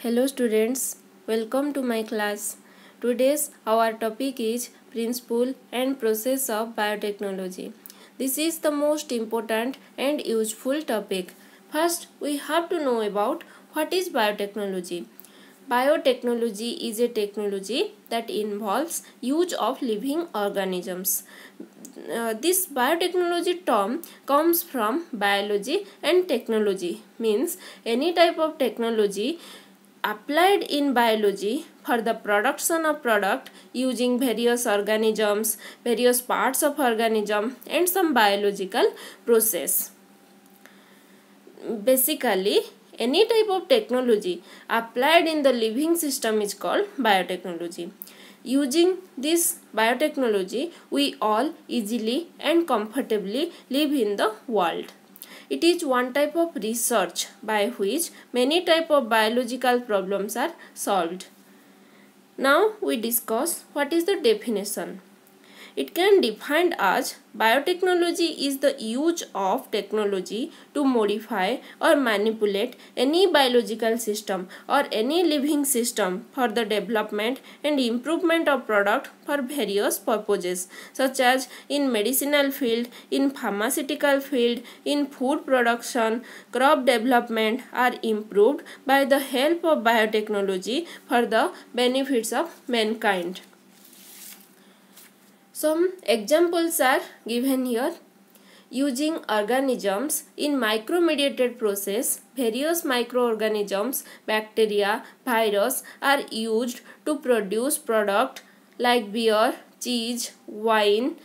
Hello students, welcome to my class. Today's our topic is Principle and Process of Biotechnology. This is the most important and useful topic. First, we have to know about what is biotechnology. Biotechnology is a technology that involves use of living organisms. Uh, this biotechnology term comes from biology and technology means any type of technology applied in biology for the production of product using various organisms, various parts of organism and some biological process. Basically, any type of technology applied in the living system is called biotechnology. Using this biotechnology, we all easily and comfortably live in the world. It is one type of research by which many type of biological problems are solved. Now we discuss what is the definition. It can defined as biotechnology is the use of technology to modify or manipulate any biological system or any living system for the development and improvement of product for various purposes such as in medicinal field, in pharmaceutical field, in food production, crop development are improved by the help of biotechnology for the benefits of mankind. Some examples are given here. Using organisms in micromediated process, various microorganisms, bacteria, virus are used to produce product like beer, cheese, wine,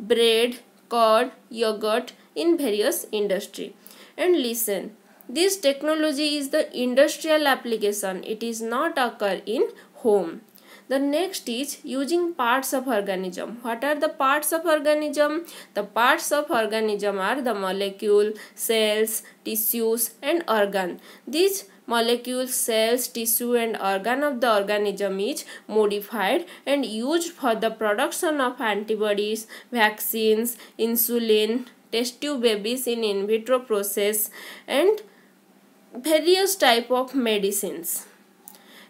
bread, curd, yogurt in various industry. And listen, this technology is the industrial application. It is not occur in home. The next is using parts of organism. What are the parts of organism? The parts of organism are the molecule, cells, tissues and organ. These molecule, cells, tissue and organ of the organism is modified and used for the production of antibodies, vaccines, insulin, test tube babies in in vitro process and various type of medicines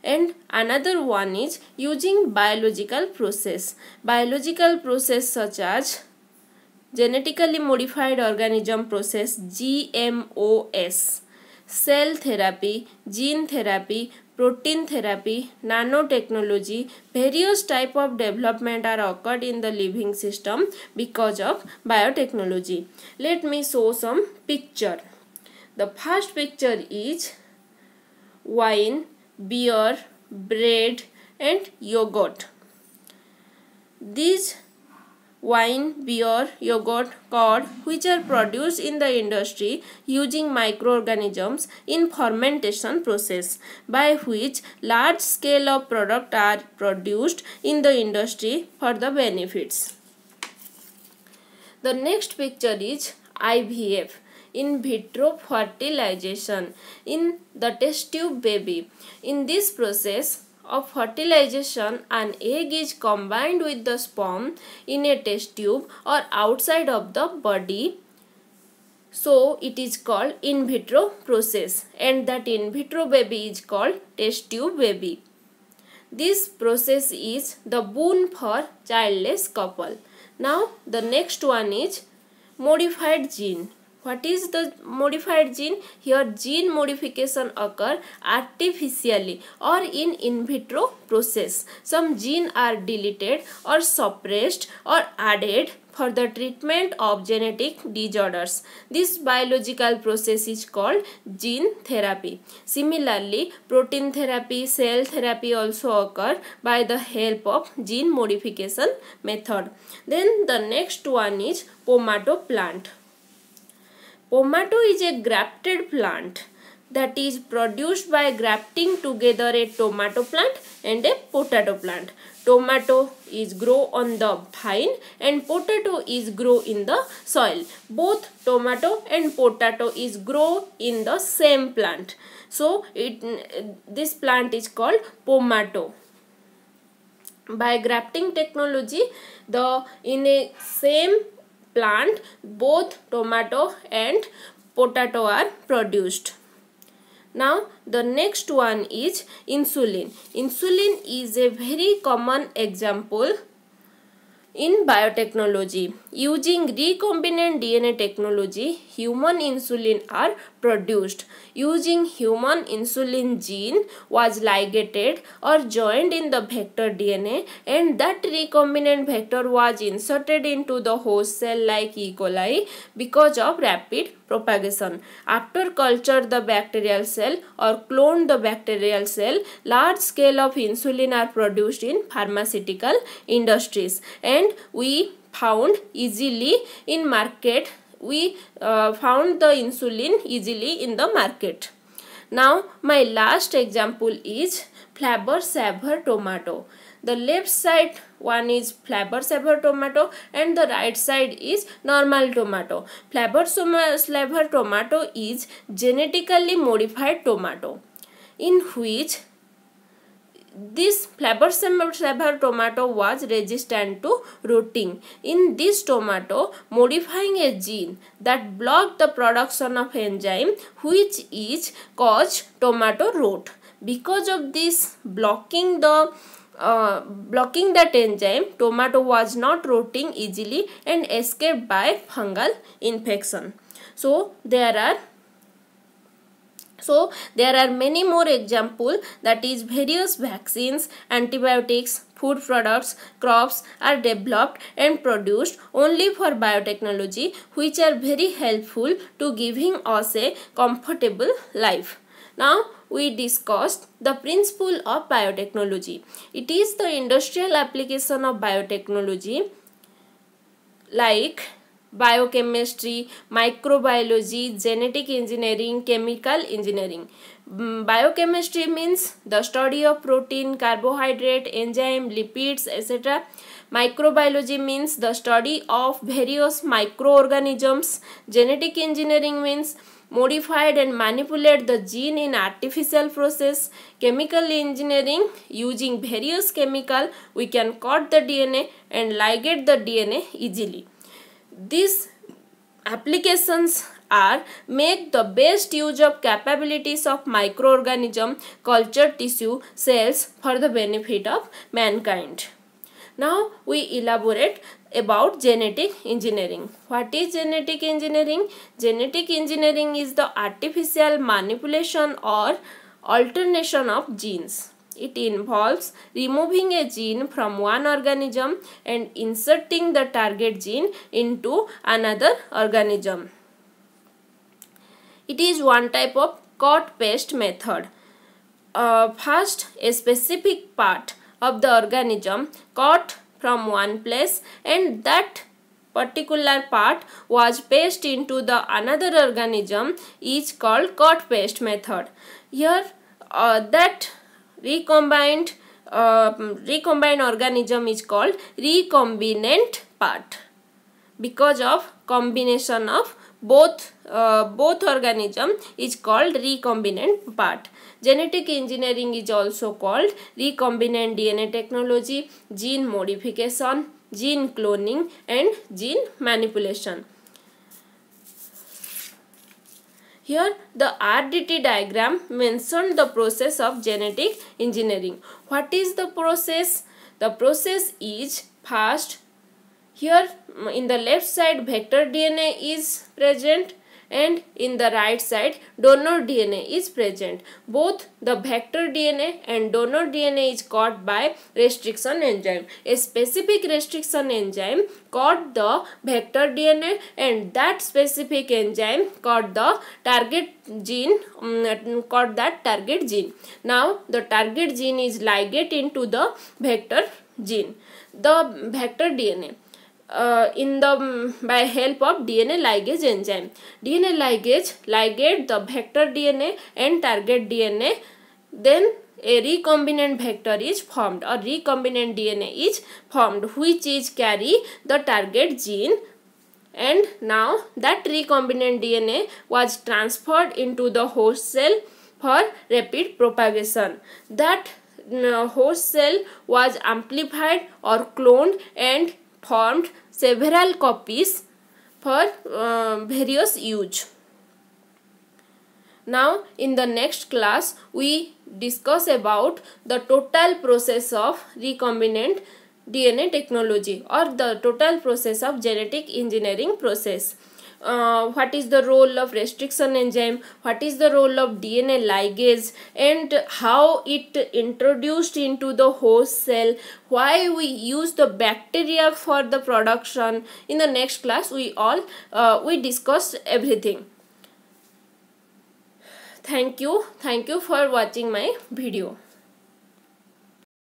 and another one is using biological process. Biological process such as genetically modified organism process GMOS, cell therapy, gene therapy, protein therapy, nanotechnology, various type of development are occurred in the living system because of biotechnology. Let me show some picture. The first picture is wine beer, bread and yogurt. These wine, beer, yogurt, curd which are produced in the industry using microorganisms in fermentation process by which large scale of product are produced in the industry for the benefits. The next picture is IVF in vitro fertilization in the test tube baby. In this process, of fertilization an egg is combined with the sperm in a test tube or outside of the body so it is called in vitro process and that in vitro baby is called test tube baby this process is the boon for childless couple now the next one is modified gene what is the modified gene here gene modification occur artificially or in in vitro process some gene are deleted or suppressed or added for the treatment of genetic disorders. This biological process is called gene therapy. Similarly, protein therapy, cell therapy also occur by the help of gene modification method. Then the next one is pomato plant. Pomato is a grafted plant that is produced by grafting together a tomato plant and a potato plant. Tomato is grow on the vine and potato is grow in the soil. Both tomato and potato is grow in the same plant. So it this plant is called pomato. By grafting technology, the in a same plant both tomato and potato are produced. Now the next one is insulin. Insulin is a very common example in biotechnology. Using recombinant DNA technology, human insulin are produced using human insulin gene was ligated or joined in the vector DNA and that recombinant vector was inserted into the host cell like E. coli because of rapid propagation. After culture the bacterial cell or clone the bacterial cell, large scale of insulin are produced in pharmaceutical industries and we found easily in market we uh, found the insulin easily in the market. Now my last example is flabber Saber tomato. The left side one is flabber Saber tomato and the right side is normal tomato. Flabber Saber tomato is genetically modified tomato in which this flavorsum tomato was resistant to rotting. In this tomato, modifying a gene that blocked the production of enzyme which is caused tomato rot. Because of this blocking the uh, blocking that enzyme, tomato was not rotting easily and escaped by fungal infection. So there are so there are many more examples that is various vaccines, antibiotics, food products, crops are developed and produced only for biotechnology which are very helpful to giving us a comfortable life. Now we discussed the principle of biotechnology. It is the industrial application of biotechnology like biochemistry microbiology genetic engineering chemical engineering biochemistry means the study of protein carbohydrate enzyme lipids etcetera microbiology means the study of various micro organisms genetic engineering means modified and manipulate the gene in artificial process chemical engineering using various chemical we can cut the DNA and ligate the DNA easily These applications are make the best use of capabilities of microorganism, culture tissue, cells for the benefit of mankind. Now we elaborate about genetic engineering. What is genetic engineering? Genetic engineering is the artificial manipulation or alternation of genes. It involves removing a gene from one organism and inserting the target gene into another organism. It is one type of cut paste method. Uh, first, a specific part of the organism cut from one place and that particular part was pasted into the another organism is called cut paste method. Here, uh, that recombined uh, recombined organism is called recombinant part because of combination of both uh, both organism is called recombinant part genetic engineering is also called recombinant dna technology gene modification gene cloning and gene manipulation Here the RDT diagram mentioned the process of genetic engineering. What is the process? The process is first here in the left side vector DNA is present and in the right side donor DNA is present. Both the vector DNA and donor DNA is caught by restriction enzyme. A specific restriction enzyme caught the vector DNA and that specific enzyme caught the target gene um, caught that target gene. Now the target gene is ligate into the vector gene. The vector DNA uh, in the by help of DNA ligase enzyme. DNA ligase ligate the vector DNA and target DNA. Then a recombinant vector is formed A recombinant DNA is formed which is carry the target gene and now that recombinant DNA was transferred into the host cell for rapid propagation. That host cell was amplified or cloned and formed several copies for uh, various use. Now in the next class we discuss about the total process of recombinant DNA technology or the total process of genetic engineering process uh, what is the role of restriction enzyme what is the role of dna ligase and how it introduced into the host cell why we use the bacteria for the production in the next class we all uh, we discuss everything thank you thank you for watching my video